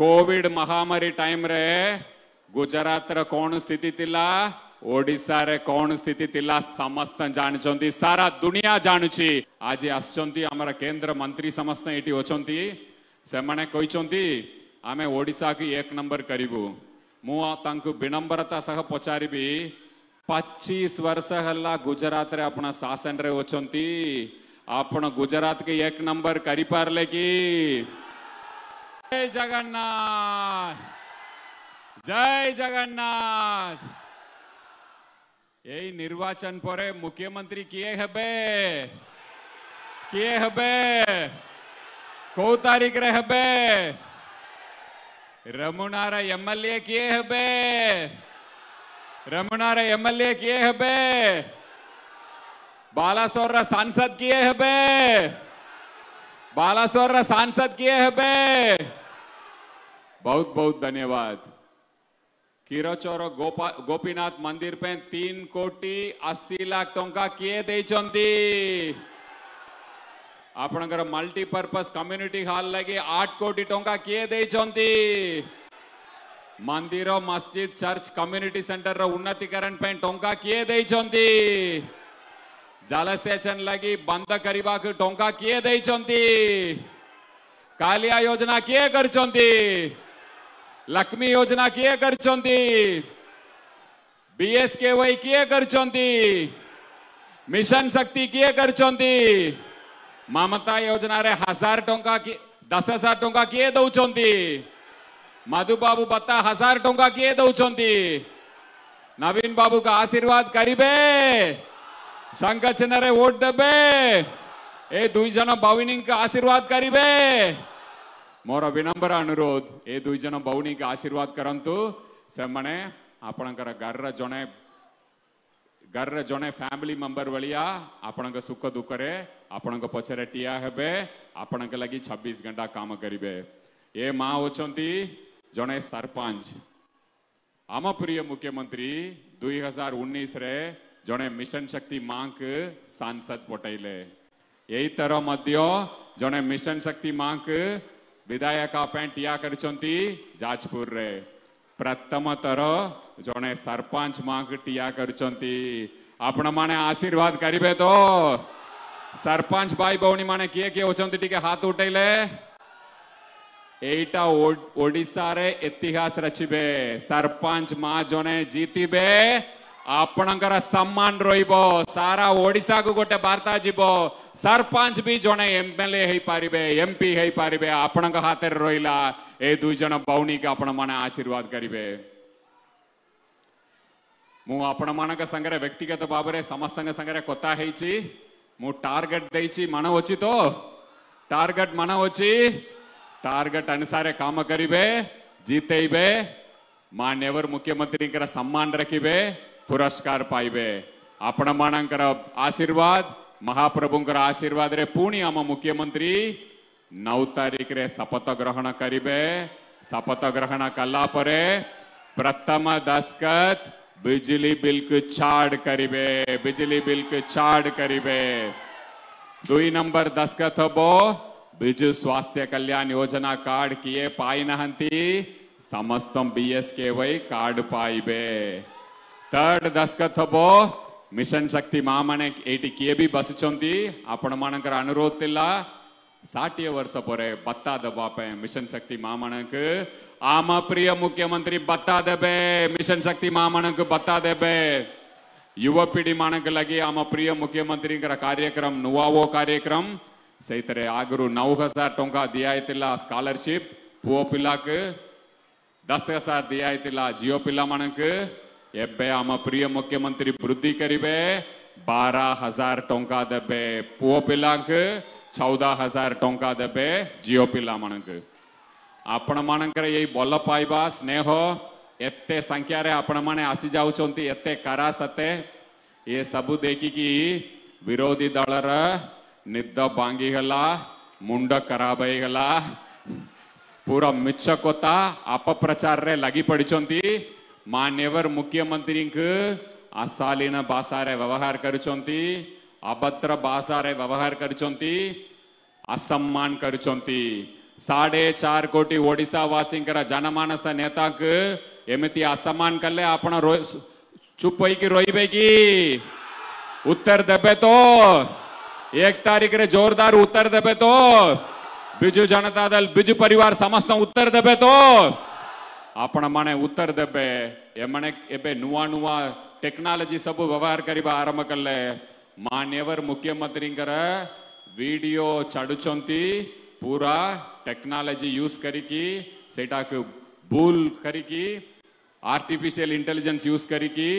Covid ମହାମାରୀ time ರೇ କଣ ସ୍ଥିତି ଥିଲା ଓଡ଼ିଶାରେ କଣ ସ୍ଥିତି ଥିଲା ସମସ୍ତେ ଜାଣିଛନ୍ତି ସାରା ଦୁନିଆ ଜାଣୁଛି ଆଜି ଆସିଛନ୍ତି ଆମର କେନ୍ଦ୍ର ମନ୍ତ୍ରୀ ସମସ୍ତେ ଏଇଠି ଅଛନ୍ତି ସେମାନେ କହିଛନ୍ତି ଆମେ ଓଡ଼ିଶାକୁ ଏକ ନମ୍ବର କରିବୁ ମୁଁ ତାଙ୍କୁ ବିନମ୍ରତା ସହ ପଚାରିବି ପଚିଶ ବର୍ଷ ହେଲା ଗୁଜରାତରେ ଆପଣ ଶାସନରେ ଅଛନ୍ତି ଆପଣ ଗୁଜରାତକୁ ଏକ ନମ୍ବର କରିପାରିଲେ କି जय जगन्नाथ जय जगन्नाथ यही निर्वाचन पर मुख्यमंत्री किए हबे किए हबे कौ तारीख रे हबे रमुनार एम एल ए किए हबे रमुनार एम एल ए किए हबे बालासोर रा सांसद किए हबे बालासोर रा सांसद किए हबे बहुत बहुत धन्यवाद किरचोर गोपा गोपीनाथ मंदिर पे तीन कोटि अशी लाख टा किए दे आप मल्टीपर्पज कम्युनिटी हल लगे आठ कोटी टा किए दे मंदिर मस्जिद चर्च कम्युनिटी सेंटर रो उन्नतिकरण पे टा किए दे जलसेचन लगे बंद करने को टा किए दे योजना किए कर चंदी। लक्ष्मी योजना किए कर मिशन शक्ति किए कर ममता योजना हजार टा दस हजार टाइम किए दौर मधुबाबू पत्ता हजार टा किए दौर नवीन बाबू का आशीर्वाद करीबे शंख चिन्ह दुई जन भविनी का आशीर्वाद करीबे मोर विनम्र अनुरोध ए दुई जन भौणी के आशीर्वाद करतु से ଆପଣଙ୍କର ଘରର ଜଣେ ଘରର ଜଣେ ଫ୍ୟାମିଲି ମେମ୍ବର ଭଳିଆ ଆପଣଙ୍କ ସୁଖ ଦୁଃଖରେ ଆପଣଙ୍କ ପଛରେ ଠିଆ ହେବେ ଆପଣଙ୍କ ଲାଗି ଛବିଶ ଘଣ୍ଟା କାମ କରିବେ ଏ ମା ଅଛନ୍ତି ଜଣେ ସରପଞ୍ଚ ଆମ ପ୍ରିୟ ମୁଖ୍ୟମନ୍ତ୍ରୀ ଦୁଇ ହଜାର ଉଣେଇଶରେ ଜଣେ ମିଶନ ଶକ୍ତି ମାଙ୍କୁ ସାଂସଦ ପଠାଇଲେ ଏଇଥର ମଧ୍ୟ ଜଣେ ମିଶନ ଶକ୍ତି ମାଙ୍କୁ ବିଧାୟକ ପାଇଁଟିଆ କରିଛନ୍ତି ଯାଜପୁରରେ ପ୍ରଥମ ଥର ଜଣେ ସରପଞ୍ଚ ମାଙ୍କୁ ଟିଆ କରିଛନ୍ତି ଆପଣମାନେ ଆଶୀର୍ବାଦ କରିବେ ତ ସରପଞ୍ଚ ଭାଇ ଭଉଣୀ ମାନେ କିଏ କିଏ ଅଛନ୍ତି ଟିକେ ହାତ ଉଠେଇଲେ ଏଇଟା ଓଡ଼ିଶାରେ ଇତିହାସ ରଚିବେ ସରପଞ୍ଚ ମା ଜଣେ ଜିତିବେ ଆପଣଙ୍କର ସମ୍ମାନ ରହିବ ସାରା ଓଡ଼ିଶାକୁ ଗୋଟେ ବାର୍ତ୍ତା ଯିବ ସରପଞ୍ଚ ବି ଜଣେ ଏମଏଲଏ ହେଇପାରିବେ ଏମପି ହେଇପାରିବେ ଆପଣଙ୍କ ହାତରେ ରହିଲା ଏ ଦୁଇ ଜଣ ଭଉଣୀକି ଆପଣମାନେ ଆଶୀର୍ବାଦ କରିବେ ମୁଁ ଆପଣମାନଙ୍କ ସାଙ୍ଗରେ ବ୍ୟକ୍ତିଗତ ଭାବରେ ସମସ୍ତଙ୍କ ସାଙ୍ଗରେ କଥା ହେଇଛି ମୁଁ ଟାର୍ଗେଟ ଦେଇଛି ମନେ ଅଛି ତ ଟାର୍ଗେଟ ମନେ ଅଛି ଟାର୍ଗେଟ ଅନୁସାରେ କାମ କରିବେ ଜିତେଇବେ ମାନ୍ୟବର ମୁଖ୍ୟମନ୍ତ୍ରୀଙ୍କର ସମ୍ମାନ ରଖିବେ पुरस्कार पाइबे आपण मान आशीर्वाद महाप्रभु आशीर्वाद रे पुणी आम मुख्यमंत्री नौ तारीख रे शपथ ग्रहण करे शपथ ग्रहण कलापर प्रथम दस्खत बिजली बिल को चार्ज करे बिजली बिल को चार्ज करे दुई नंबर दस्खत हम विजु स्वास्थ्य कल्याण योजना कार्ड किए पाई समस्त बीएसके वही कार्ड पाइबे थर्ड दस्खत हबो मिशन शक्ति माने एटी किए भी बसचंती आपण मानकर अनुरोध थिला ಸಾಟಿಯ ವರ್ಷ ಪೊರೆ ಬತ್ತಾದ ಬಾಪೆ ಮಿಷನ್ ಶಕ್ತಿ बत्ता ಆಮ ಪ್ರಿಯ ಮುಖ್ಯಮಂತ್ರಿ ಬತ್ತಾದ ಬೇ ಮಿಷನ್ ಶಕ್ತಿ ಮಾಮಣಕ್ ಬತ್ತಾದ ಬೇ ಯುವ ಪೀಡಿ ಮಾಣಕ್ कार्यक्रम ಆಮ ಪ್ರಿಯ ಮುಖ್ಯಮಂತ್ರಿಗಳ ಕಾರ್ಯಕ್ರಮ ನುವಾವೋ ಕಾರ್ಯಕ್ರಮ ಸೈತರೆ ಆಗರು ನೌ ಹಜಾರ್ ಟೊಂಕಾ ದಿಯಾಯ್ತಿಲ್ಲ ಸ್ಕಾಲರ್ಶಿಪ್ ಪುವ ಪಿಲ್ಲಾಕ್ ದಸ್ ಹಜಾರ್ ದಿಯಾಯ್ತಿಲ್ಲ ಜಿಯೋ पिला मानक एबे आम प्रिय मुख्यमंत्री वृद्धि करे बारह हजार टंका देवे पुओ पिला चौदह हजार टंका देवे झीओ पिला आपण मानकर यही भल पाइबा स्नेह एत संख्यार आपण मैंने आसी जाऊँगी एत सते ये सबू देखिकी विरोधी दलर निद भांगीगला मुंड खराब होगा पूरा मिछ कोता अपप्रचार लगी पड़ी मान्यवर मुख्यमंत्री अशालीन भाषारे व्यवहार कर अभद्र भाषारे व्यवहार करुंट असम्मान करुंट साढ़े चार कोटी ओडिशा जनमानस नेता एमती असम्मान कले आपण रो चुप होगी रोईबेगी उत्तर दबे तो एक तारीख रे जोरदार उत्तर देवे तो बिजु जनता दल बिजु परिवार समस्त उत्तर देवे तो ಆಪಣಮಣೆ ಉತ್ತರದಬ್ಬೆ ಎಮ್ಮಣೆ ಎಬ್ಬೆ ನುವಾ ನುವಾ ಟೆಕ್ನಾಲಜಿ ಸಬು ವ್ಯವಹಾರ ಕರಿಬ ಆರಂಭ ಕಲ್ಲೆ ಮಾನ್ಯವರ್ ಮುಖ್ಯಮಂತ್ರಿಂಗರ ವಿಡಿಯೋ ಚಡುಚೊಂತಿ ಪೂರಾ ಟೆಕ್ನಾಲಜಿ ಯೂಸ್ ಕರಿಕಿ ಸೇಟಾಕ ಭೂಲ್ ಕರಿಕಿ ಆರ್ಟಿಫಿಷಿಯಲ್ ಇಂಟೆಲಿಜೆನ್ಸ್ ಯೂಸ್ ಕರಿಕಿ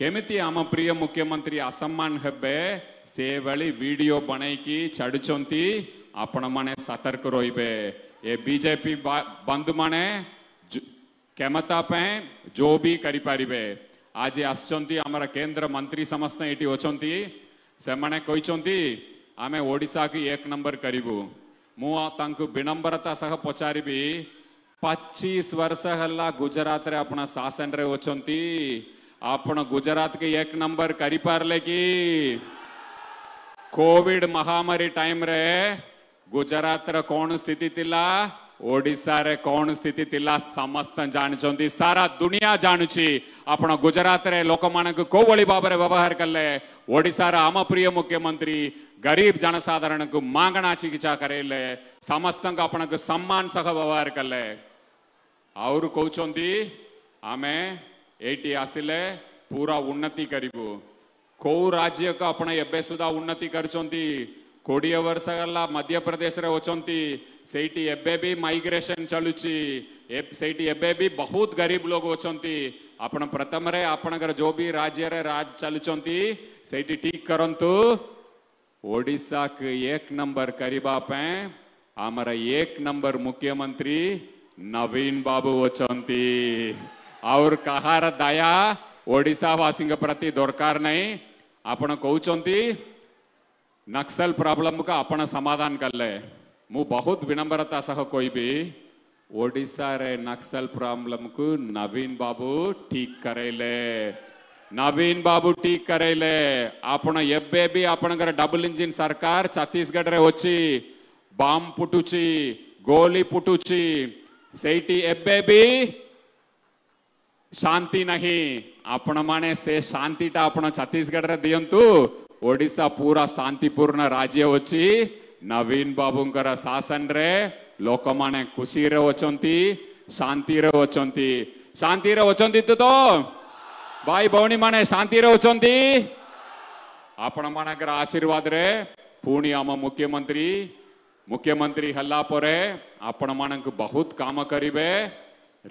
ಕೆಮಿತಿ ಆಮ ಪ್ರಿಯ ಮುಖ್ಯಮಂತ್ರಿ ಅಸಮ್ಮಾನ್ ಹೆಬ್ಬೆ ಸೇವಳಿ ವಿಡಿಯೋ ಬಣೈಕಿ ಚಡುಚೊಂತಿ ಆಪಣಮಣೆ ಸತರ್ಕ ರೋಯ್ಬೆ ಎ ಬಿಜೆಪಿ ಬಂದು ಮಣೆ କ୍ଷମତା ପାଇଁ ଯୋଉ ବି କରିପାରିବେ ଆଜି ଆସିଛନ୍ତି ଆମର କେନ୍ଦ୍ର ମନ୍ତ୍ରୀ ସମସ୍ତେ ଏଠି ଅଛନ୍ତି ସେମାନେ କହିଛନ୍ତି ଆମେ ଓଡ଼ିଶାକୁ ଏକ ନମ୍ବର କରିବୁ ମୁଁ ତାଙ୍କୁ ବିନମ୍ରତା ସହ ପଚାରିବି ପଚିଶ ବର୍ଷ ହେଲା ଗୁଜରାଟରେ ଆପଣ ଶାସନରେ ଅଛନ୍ତି ଆପଣ ଗୁଜରାଟକୁ ଏକ ନମ୍ବର କରିପାରିଲେ କି କୋଭିଡ ମହାମାରୀ ଟାଇମ୍ରେ ଗୁଜରାଟର କ'ଣ ସ୍ଥିତି ଥିଲା ओडार कौन स्थित थिला समस्त जानते सारा दुनिया जानू आपण गुजरात रे लोक कोवली भाव व्यवहार कले ओडार आम प्रिय मुख्यमंत्री गरीब जनसाधारण को मांगणा चिकित्सा करेले समस्त आपण सम्मान सह व्यवहार कले और कौन आम ये आसिले पूरा उन्नति करू कौ राज्य को आपण सुधा उन्नति कर કોડિયા વર્ષ આલા મધ્યપ્રદેશ રે વચંતિ સેટી એબેબી માઇગ્રેશન ચલુચી એફસેટી એબેબી બહુત ગરીબ લોકો વચંતિ આપણ પ્રથમ રે આપણગર જો બી રાજ્ય રે રાજ ચલુચંતિ સેટી ઠીક કરંતુ ઓડિસા ક એક નંબર કરી બાપં અમારે એક નંબર મુખ્યમંત્રી નવીન બાબુ વચંતિ ઓર કહાર દયા ઓડિસા વાસિંગ પ્રતી દરકાર નહી આપણ કહુચંતિ नक्सल प्रॉब्लम का अपना समाधान कर ले मु बहुत विनम्रता सह कोई भी ओडिशा रे नक्सल प्रॉब्लम को नवीन बाबू ठीक करे ले नवीन बाबू ठीक करे ले अपन एबे भी अपन डबल इंजिन सरकार छत्तीसगढ़ रे होची बाम पुटुची गोली पुटुची सेटी एबे भी शांति नहीं आपण माने से शांति टा आपण छत्तीसगढ़ रे दियंतु ओडिशा पूरा शांतिपूर्ण राज्य अच्छी नवीन बाबूंकर शासन रे लोक मैंने खुशी रे शांति रे शांति रे तो भाई भौणी माने शांति रे आपण मानकर आशीर्वाद रे पुणी आम मुख्यमंत्री मुख्यमंत्री हल्ला आपण मानक बहुत काम करिबे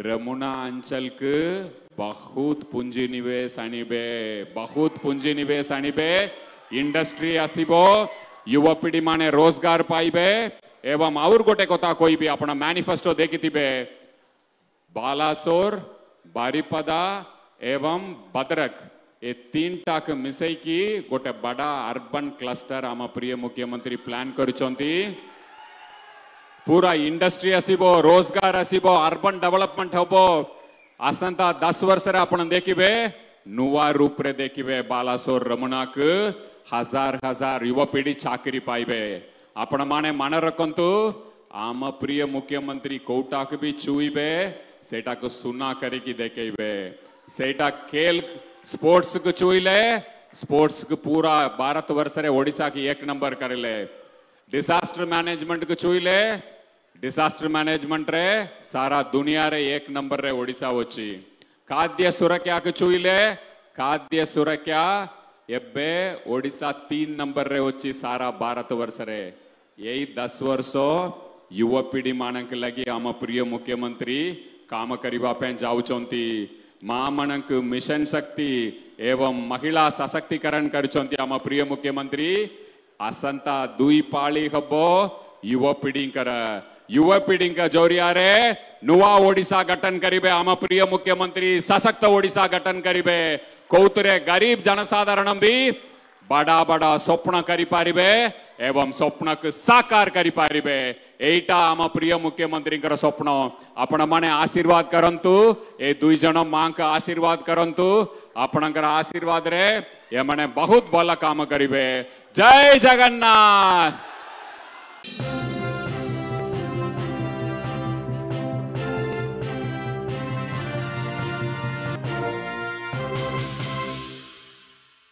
रमुना अंचल के बहुत पुंजी निवेश आनीबे बहुत पूंजी निवेश आनीबे ઇન્ડસ્ટ્રી આસીબો યુવા रोजगार રોજગાર પાઇબે એવમ આઉર ગોટે કોતા કોઈ બી આપણા મેનિફેસ્ટો દેખીતિબે बालासोर બારીપદા एवं ભદ્રક ये तीन टाक मिसैकी गोटे बड़ा अर्बन क्लस्टर आम प्रिय मुख्यमंत्री प्लान कर पूरा इंडस्ट्री आसब रोजगार आसब अर्बन डेवलपमेंट हम आसंता दस वर्ष देखिए ನೂವಾ ರೂಪುರೇಖಿವೆ ಬಾಲಾಸೋರ್ ರಮಣಾಕ್ हजार ಹಜಾರ್ ಯುವ ಪೀಡಿ ಚಾಕರಿ ಪಾಯ್ವೆ ಅಪಣ ಮಾಣೆ ಮನರಕ್ಕಂತೂ ಆಮ ಪ್ರಿಯ ಮುಖ್ಯಮಂತ್ರಿ ಕೌಟಾಕ್ ಬಿ ಚೂಯಿವೆ ಸೇಟಾಕ್ ಸುನಾ ಕರಿಗಿ ದೇಕೈವೆ ಸೇಟಾ खेल स्पोर्ट्स को चूले स्पोर्ट्स को पूरा भारत वर्षा रे ओडिशा की एक नंबर कर डिजास्टर मैनेजमेंट को चूले डिजास्टर मैनेजमेंट रे सारा दुनिया रे एक नंबर रे ओडिशा वच्ची खाद्य सुरक्षा के चुईले खाद्य सुरक्षा एब्बे ओडिशा तीन नंबर रे होची सारा भारत वर्ष रे यही दस वर्षो युवा पीढ़ी मानक लगी आम प्रिय मुख्यमंत्री काम करने जाऊँगी माँ मनक मिशन शक्ति एवं महिला सशक्तिकरण करुँच आम प्रिय मुख्यमंत्री असंत दुई पाली हब्बो युवा पीढ़ी युवा पीढ़ी जौरियारे नुआ ओडिशा गठन करीबे आम प्रिय मुख्यमंत्री सशक्त ओडिशा गठन करीबे कौतुरे गरीब जनसाधारण भी बड़ा बड़ा स्वप्न करीपारे एवं स्वप्न को साकार करीपारे यहीटा आम प्रिय मुख्यमंत्री स्वप्न आपण मैंने आशीर्वाद करतु ये दुई जन माँ का आशीर्वाद करतु आपणकर आशीर्वाद रे बहुत भल काम करेंगे जय जगन्नाथ